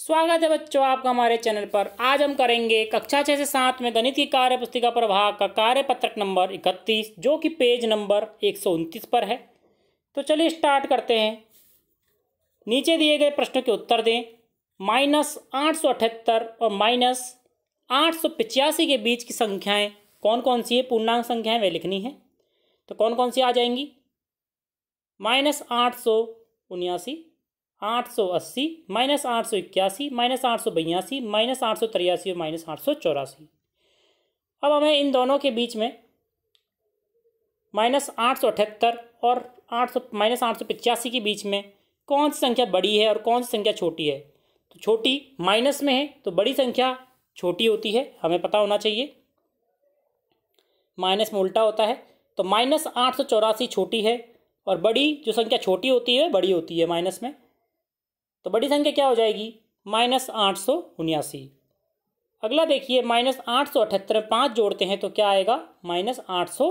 स्वागत है बच्चों आपका हमारे चैनल पर आज हम करेंगे कक्षा छः से सात में गणित की कार्य पुस्तिका प्रभाग का कार्य पत्रक नंबर इकतीस जो कि पेज नंबर एक सौ उनतीस पर है तो चलिए स्टार्ट करते हैं नीचे दिए गए प्रश्नों के उत्तर दें माइनस आठ सौ अठहत्तर और माइनस आठ सौ पिचासी के बीच की संख्याएं कौन कौन सी है पूर्णांक संख्याएँ वे लिखनी है तो कौन कौन सी आ जाएंगी माइनस आठ सौ उन्यासी आठ सौ अस्सी माइनस आठ सौ इक्यासी माइनस आठ सौ बयासी माइनस आठ सौ तिरासी और माइनस आठ सौ चौरासी अब हमें इन दोनों के बीच में माइनस आठ सौ अठहत्तर और आठ सौ माइनस आठ सौ पचासी के बीच में कौन सी संख्या बड़ी है और कौन सी संख्या छोटी है तो छोटी माइनस में है तो बड़ी संख्या छोटी होती है हमें पता होना चाहिए माइनस में उल्टा होता है तो माइनस आठ सौ चौरासी छोटी है और बड़ी जो संख्या छोटी होती है बड़ी होती है माइनस में तो बड़ी संख्या क्या हो जाएगी माइनस आठ सौ उन्यासी अगला देखिए माइनस आठ सौ अठहत्तर पाँच जोड़ते हैं तो क्या आएगा माइनस आठ सौ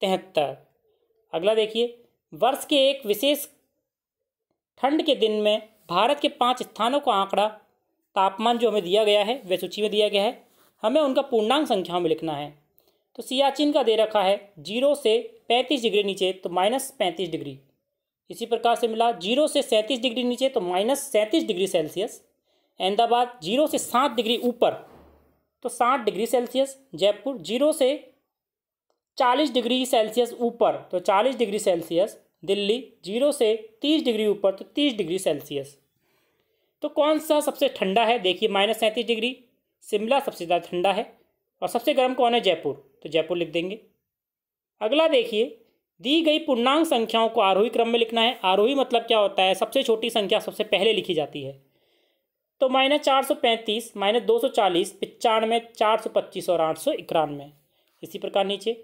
तिहत्तर अगला देखिए वर्ष के एक विशेष ठंड के दिन में भारत के पांच स्थानों का आंकड़ा तापमान जो हमें दिया गया है वह सूची में दिया गया है हमें उनका पूर्णांक संख्याओं में लिखना है तो सियाचिन का दे रखा है जीरो से पैंतीस डिग्री नीचे तो माइनस पैंतीस डिग्री इसी प्रकार से मिला जीरो से सैंतीस डिग्री नीचे तो माइनस सैंतीस डिग्री सेल्सियस अहमदाबाद जीरो से सात डिग्री ऊपर तो साठ डिग्री सेल्सियस जयपुर जीरो से चालीस डिग्री सेल्सियस ऊपर तो चालीस डिग्री सेल्सियस दिल्ली जीरो से तीस डिग्री ऊपर तो तीस डिग्री सेल्सियस तो कौन सा सबसे ठंडा है देखिए माइनस सैंतीस डिग्री शिमला सबसे ज़्यादा ठंडा है और सबसे गर्म कौन है जयपुर तो जयपुर लिख देंगे अगला देखिए दी गई पूर्णांक संख्याओं को आरोही क्रम में लिखना है आरोही मतलब क्या होता है सबसे छोटी संख्या सबसे पहले लिखी जाती है तो माइनस चार सौ पैंतीस माइनस दो सौ चालीस पचानवे चार सौ पच्चीस और आठ सौ इक्यानवे इसी प्रकार नीचे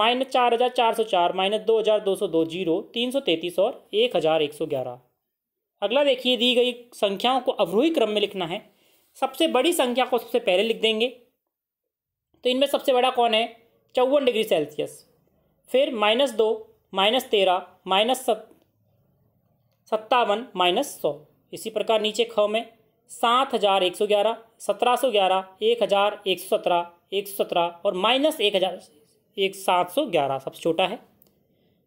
माइनस चार हज़ार चार सौ चार माइनस दो हज़ार दो सौ दो जीरो तीन सौ तैंतीस और एक हज़ार एक सौ ग्यारह अगला देखिए दी गई संख्याओं को अवरोही क्रम में लिखना है सबसे बड़ी संख्या को सबसे पहले लिख देंगे तो इनमें सबसे बड़ा कौन है चौवन डिग्री सेल्सियस फिर माइनस दो माइनस तेरह माइनस सत सत्तावन माइनस सौ इसी प्रकार नीचे ख में सात हज़ार एक सौ ग्यारह सत्रह सौ ग्यारह एक हज़ार एक सौ सत्रह एक सौ सत्रह और माइनस एक हज़ार एक सात सौ ग्यारह सबसे छोटा है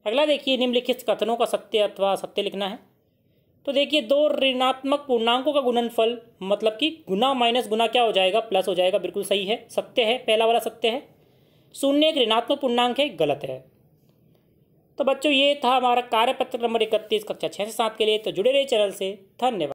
अगला देखिए निम्नलिखित कथनों का सत्य अथवा सत्य लिखना है तो देखिए दो ऋणात्मक पूर्णांकों का गुणनफल मतलब कि गुना माइनस गुना क्या हो जाएगा प्लस हो जाएगा बिल्कुल सही है सत्य है पहला वाला सत्य है शून्य एक ऋणात्मक पूर्णांक है गलत है तो बच्चों ये था हमारा कार्यपत्र नंबर इकतीस कक्षा छः से सात के लिए तो जुड़े रहे चैनल से धन्यवाद